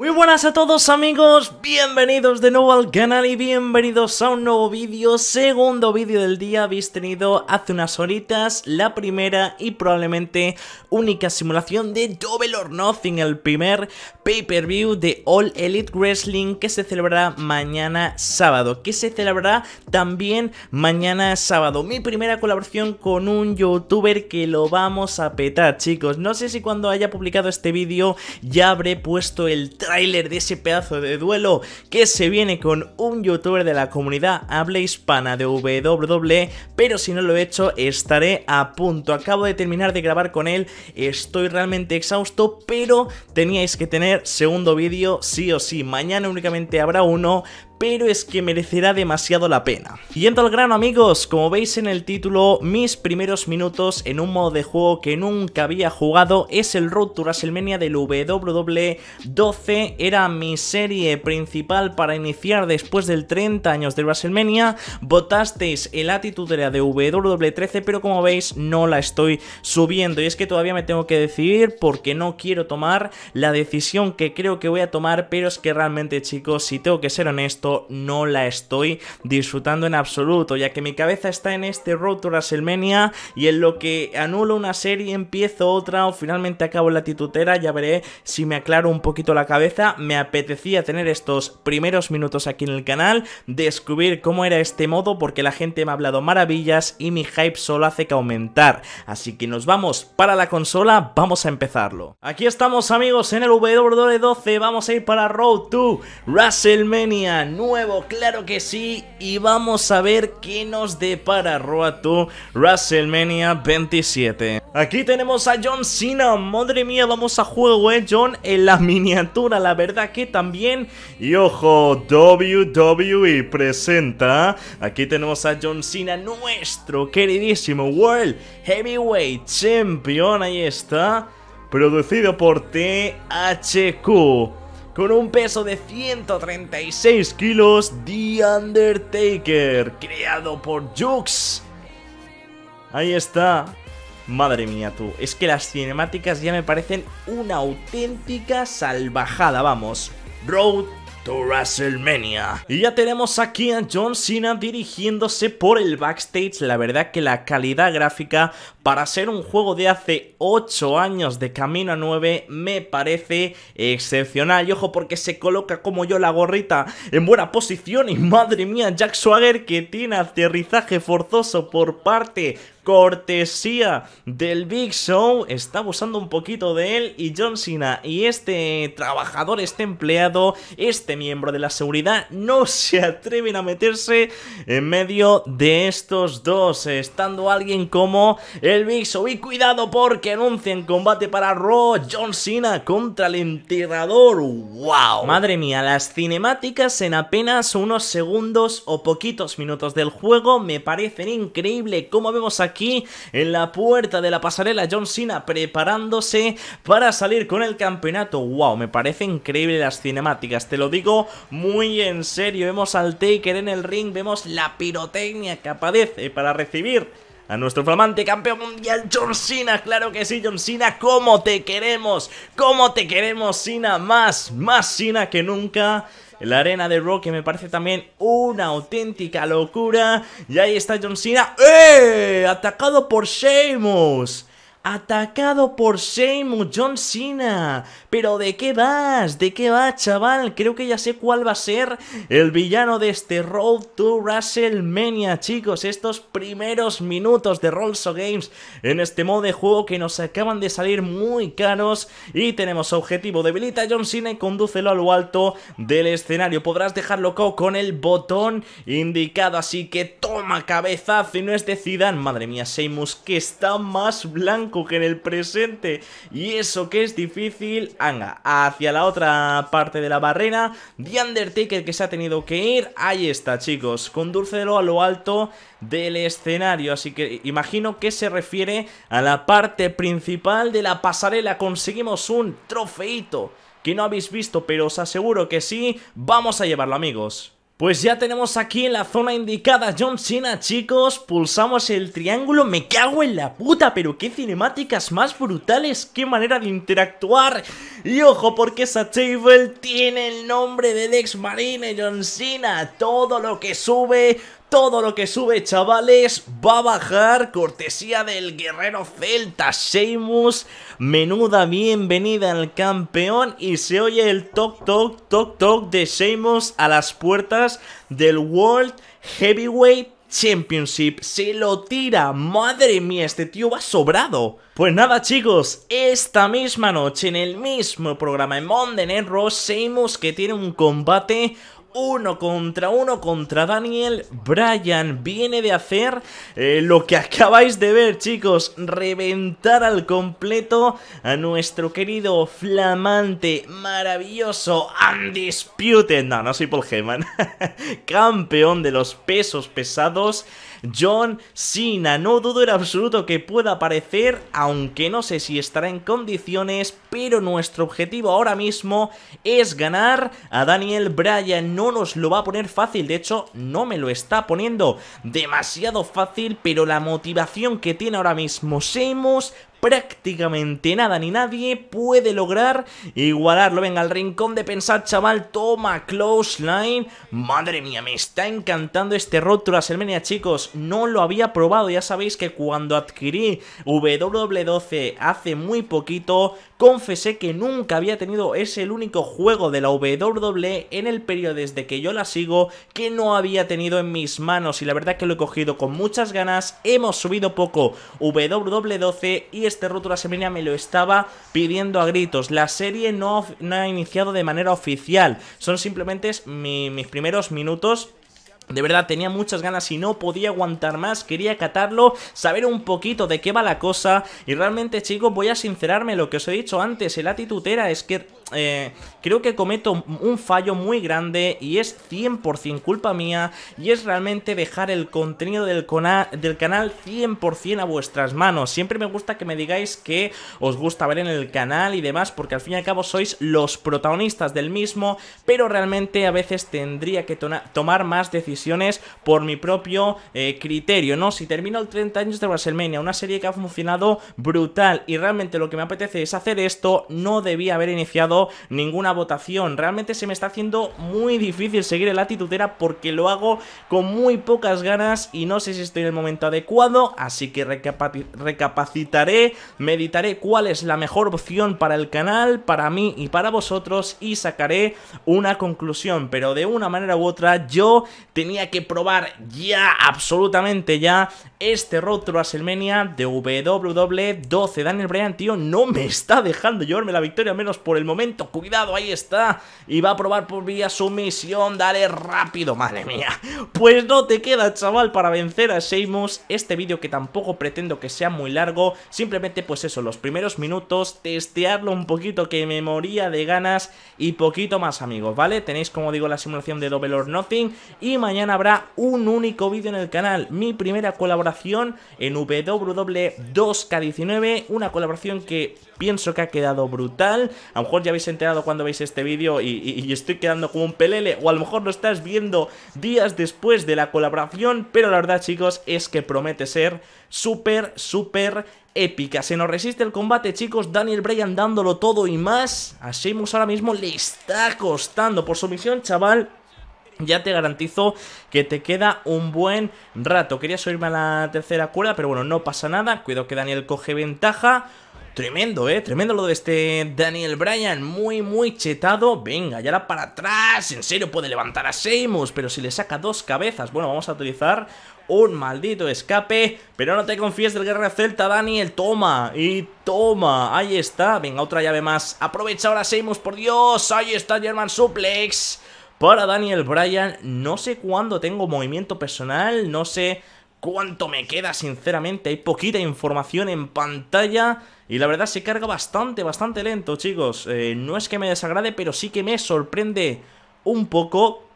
Muy buenas a todos amigos, bienvenidos de nuevo al canal y bienvenidos a un nuevo vídeo, segundo vídeo del día, habéis tenido hace unas horitas la primera y probablemente única simulación de Double or Nothing, el primer pay-per-view de All Elite Wrestling que se celebrará mañana sábado, que se celebrará también mañana sábado, mi primera colaboración con un youtuber que lo vamos a petar chicos, no sé si cuando haya publicado este vídeo ya habré puesto el Trailer de ese pedazo de duelo que se viene con un youtuber de la comunidad habla hispana de WW e, pero si no lo he hecho estaré a punto. Acabo de terminar de grabar con él, estoy realmente exhausto, pero teníais que tener segundo vídeo sí o sí. Mañana únicamente habrá uno, pero es que merecerá demasiado la pena. Y Yendo al grano amigos, como veis en el título, mis primeros minutos en un modo de juego que nunca había jugado es el Road to WrestleMania del ww 12 era mi serie principal para iniciar después del 30 años de WrestleMania. Votasteis el la Era de W13, pero como veis no la estoy subiendo. Y es que todavía me tengo que decidir porque no quiero tomar la decisión que creo que voy a tomar, pero es que realmente chicos, si tengo que ser honesto, no la estoy disfrutando en absoluto, ya que mi cabeza está en este Road to WrestleMania y en lo que anulo una serie, empiezo otra o finalmente acabo la titutera, ya veré si me aclaro un poquito la cabeza me apetecía tener estos primeros minutos aquí en el canal, descubrir cómo era este modo porque la gente me ha hablado maravillas y mi hype solo hace que aumentar. Así que nos vamos para la consola, vamos a empezarlo. Aquí estamos amigos en el W12, vamos a ir para Road to WrestleMania, nuevo, claro que sí, y vamos a ver qué nos depara Road to WrestleMania 27. Aquí tenemos a John Cena, madre mía, vamos a juego, eh, John, en la miniatura la verdad que también. Y ojo, WWE presenta. Aquí tenemos a John Cena, nuestro queridísimo World Heavyweight Champion. Ahí está. Producido por THQ con un peso de 136 kilos, The Undertaker, creado por Jux. Ahí está, Madre mía tú, es que las cinemáticas ya me parecen una auténtica salvajada, vamos. Road to WrestleMania. Y ya tenemos aquí a John Cena dirigiéndose por el backstage. La verdad que la calidad gráfica para ser un juego de hace 8 años de Camino a 9 me parece excepcional. Y ojo porque se coloca como yo la gorrita en buena posición y madre mía Jack Swagger que tiene aterrizaje forzoso por parte cortesía del Big Show, está abusando un poquito de él y John Cena y este trabajador, este empleado, este miembro de la seguridad no se atreven a meterse en medio de estos dos, estando alguien como el Mixo. Y cuidado porque anuncian combate para Raw John Cena contra el enterrador. ¡Wow! Madre mía, las cinemáticas en apenas unos segundos o poquitos minutos del juego me parecen increíble. Como vemos aquí en la puerta de la pasarela John Cena preparándose para salir con el campeonato. ¡Wow! Me parece increíble las cinemáticas. Te lo digo muy en serio. Vemos al Taker en el ring, vemos la pirotecnia que aparece para recibir a nuestro flamante campeón mundial John Cena. Claro que sí, John Cena, ¿cómo te queremos? ¿Cómo te queremos, Cena? Más, más Cena que nunca la arena de Rock que me parece también una auténtica locura. Y ahí está John Cena. ¡Eh! Atacado por Sheamus atacado por Seymour John Cena. Pero ¿de qué vas? ¿De qué vas, chaval? Creo que ya sé cuál va a ser el villano de este Road to WrestleMania, chicos. Estos primeros minutos de Rolls Games en este modo de juego que nos acaban de salir muy caros. Y tenemos objetivo, debilita a John Cena y conducelo a lo alto del escenario. Podrás dejarlo con el botón indicado, así que toma Cabeza, y no es decidan, Madre mía, Seymour, que está más blanco coger en el presente. Y eso que es difícil. Anga, hacia la otra parte de la barrera. The Undertaker que se ha tenido que ir. Ahí está, chicos. Condúrcelo a lo alto del escenario. Así que imagino que se refiere a la parte principal de la pasarela. Conseguimos un trofeito que no habéis visto, pero os aseguro que sí. Vamos a llevarlo, amigos. Pues ya tenemos aquí en la zona indicada John Cena, chicos. Pulsamos el triángulo. Me cago en la puta, pero qué cinemáticas más brutales. Qué manera de interactuar. Y ojo, porque esa table tiene el nombre de ex marine John Cena. Todo lo que sube, todo lo que sube, chavales, va a bajar cortesía del guerrero celta Seimus. Menuda bienvenida al campeón y se oye el toc toc toc toc de Seimus a las puertas del World Heavyweight Championship. Se lo tira. Madre mía, este tío va sobrado. Pues nada chicos, esta misma noche en el mismo programa en Monday Night Raw, Seamus que tiene un combate uno contra uno contra Daniel Bryan. Viene de hacer eh, lo que acabáis de ver, chicos. Reventar al completo a nuestro querido, flamante, maravilloso, undisputed. No, no soy Paul Heyman. Campeón de los pesos pesados. John Cena. No dudo en absoluto que pueda aparecer, aunque no sé si estará en condiciones, pero nuestro objetivo ahora mismo es ganar a Daniel Bryan. No nos lo va a poner fácil, de hecho no me lo está poniendo demasiado fácil, pero la motivación que tiene ahora mismo Seamus prácticamente nada ni nadie puede lograr igualarlo. Venga, al rincón de pensar, chaval, toma close line. Madre mía, me está encantando este Road to WrestleMania, chicos. No lo había probado, ya sabéis que cuando adquirí W12 hace muy poquito, confesé que nunca había tenido, es el único juego de la W en el periodo desde que yo la sigo que no había tenido en mis manos y la verdad que lo he cogido con muchas ganas, hemos subido poco ww 12 y este la semilla me lo estaba pidiendo a gritos. La serie no, ha iniciado de manera oficial. Son simplemente mis primeros minutos de verdad, tenía muchas ganas y no podía aguantar más, quería catarlo, saber un poquito de qué va la cosa y realmente chicos voy a sincerarme lo que os he dicho antes, el era es que eh, creo que cometo un fallo muy grande y es 100% culpa mía y es realmente dejar el contenido del, del canal 100% a vuestras manos. Siempre me gusta que me digáis que os gusta ver en el canal y demás porque al fin y al cabo sois los protagonistas del mismo, pero realmente a veces tendría que tomar más decisiones por mi propio eh, criterio, ¿no? Si termino el 30 años de WrestleMania, una serie que ha funcionado brutal y realmente lo que me apetece es hacer esto, no debía haber iniciado ninguna votación. Realmente se me está haciendo muy difícil seguir el atitudera porque lo hago con muy pocas ganas y no sé si estoy en el momento adecuado, así que recapacitaré, meditaré cuál es la mejor opción para el canal, para mí y para vosotros y sacaré una conclusión, pero de una manera u otra yo tenía que probar ya, absolutamente ya, este Road WrestleMania de WW12. E Daniel Bryan, tío, no me está dejando llevarme la victoria, al menos por el momento Cuidado, ahí está. Y va a probar por vía sumisión. Dale rápido, madre mía. Pues no te queda, chaval, para vencer a Seamus. Este vídeo que tampoco pretendo que sea muy largo. Simplemente, pues eso, los primeros minutos, testearlo un poquito que me moría de ganas. Y poquito más, amigos, ¿vale? Tenéis, como digo, la simulación de Double or Nothing. Y mañana habrá un único vídeo en el canal. Mi primera colaboración en WW2K19. Una colaboración que Pienso que ha quedado brutal. A lo mejor ya habéis enterado cuando veis este vídeo y, estoy quedando como un pelele. O a lo mejor lo estás viendo días después de la colaboración. Pero la verdad, chicos, es que promete ser súper, súper épica. Se nos resiste el combate, chicos. Daniel Bryan dándolo todo y más. A Sheamus ahora mismo le está costando por su misión, chaval. Ya te garantizo que te queda un buen rato. Quería subirme a la tercera cuerda, pero bueno, no pasa nada. Cuidado que Daniel coge ventaja. Tremendo, ¿eh? Tremendo lo de este Daniel Bryan, muy, muy chetado. Venga, ya la para atrás, en serio puede levantar a Seamus, pero si le saca dos cabezas, bueno, vamos a utilizar un maldito escape. Pero no te confíes del guerra Celta, Daniel. Toma y toma. Ahí está. Venga, otra llave más. Aprovecha ahora Seamus, por Dios. Ahí está German Suplex. Para Daniel Bryan, no sé cuándo tengo movimiento personal, no sé cuánto me queda, sinceramente. Hay poquita información en pantalla y la verdad se carga bastante, bastante lento, chicos. Eh, no es que me desagrade, pero sí que me sorprende un poco.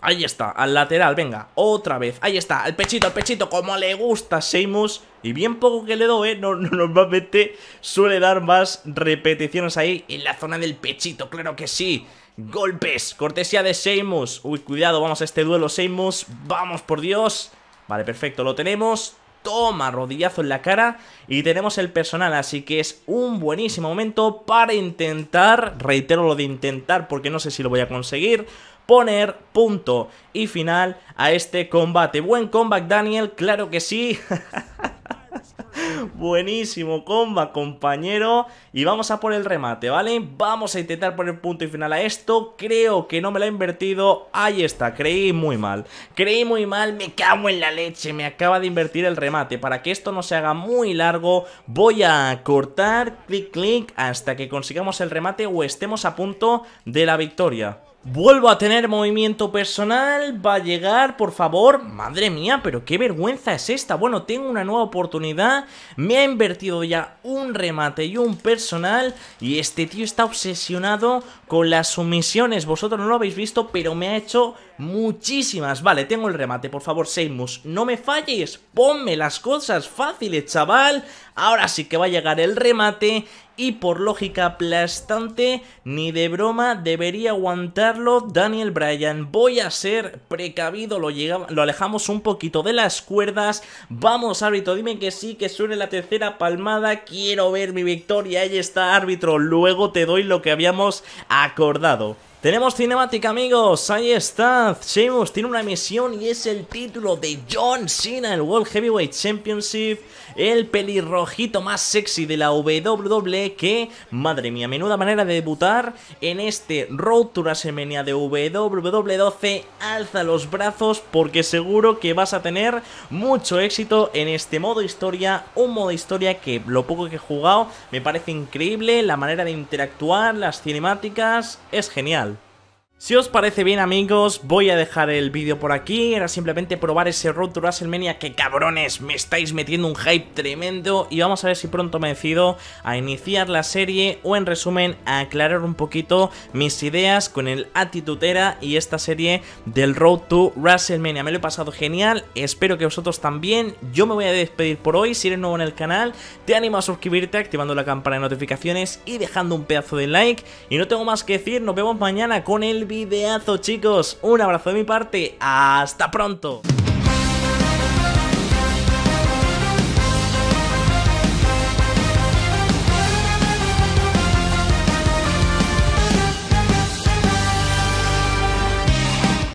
Ahí está, al lateral, venga, otra vez Ahí está, al pechito, al pechito, como le gusta Seimus Y bien poco que le doy, ¿eh? normalmente suele dar más repeticiones ahí En la zona del pechito, claro que sí Golpes, cortesía de Seimus Uy, cuidado, vamos a este duelo Seimus, Vamos, por Dios Vale, perfecto, lo tenemos toma rodillazo en la cara y tenemos el personal, así que es un buenísimo momento para intentar, reitero lo de intentar porque no sé si lo voy a conseguir, poner punto y final a este combate. Buen comeback Daniel, claro que sí. Buenísimo comba, compañero. Y vamos a por el remate, ¿vale? Vamos a intentar poner punto y final a esto. Creo que no me la he invertido. Ahí está, creí muy mal. Creí muy mal, me cago en la leche. Me acaba de invertir el remate. Para que esto no se haga muy largo, voy a cortar, clic, clic, hasta que consigamos el remate o estemos a punto de la victoria. Vuelvo a tener movimiento personal, va a llegar, por favor. Madre mía, pero qué vergüenza es esta. Bueno, tengo una nueva oportunidad, me ha invertido ya un remate y un personal y este tío está obsesionado con las sumisiones. Vosotros no lo habéis visto, pero me ha hecho muchísimas. Vale, tengo el remate, por favor, Seimus, no me falles, ponme las cosas fáciles, chaval. Ahora sí que va a llegar el remate y por lógica aplastante, ni de broma debería aguantarlo Daniel Bryan. Voy a ser precavido, lo, alejamos un poquito de las cuerdas. Vamos, árbitro, dime que sí, que suene la tercera palmada. Quiero ver mi victoria. Ahí está, árbitro. Luego te doy lo que habíamos acordado. Tenemos cinemática, amigos. Ahí está. Sheamus tiene una misión y es el título de John Cena, el World Heavyweight Championship. El pelirrojito más sexy de la WWE que, madre mía, menuda manera de debutar en este Road to WrestleMania de WWE 12 Alza los brazos porque seguro que vas a tener mucho éxito en este modo historia. Un modo historia que lo poco que he jugado me parece increíble. La manera de interactuar, las cinemáticas, es genial. Si os parece bien amigos, voy a dejar el vídeo por aquí, era simplemente probar ese Road to WrestleMania que cabrones, me estáis metiendo un hype tremendo y vamos a ver si pronto me decido a iniciar la serie o en resumen a aclarar un poquito mis ideas con el Atitutera y esta serie del Road to WrestleMania. Me lo he pasado genial, espero que vosotros también, yo me voy a despedir por hoy, si eres nuevo en el canal te animo a suscribirte activando la campana de notificaciones y dejando un pedazo de like y no tengo más que decir, nos vemos mañana con el videazo chicos. Un abrazo de mi parte. Hasta pronto.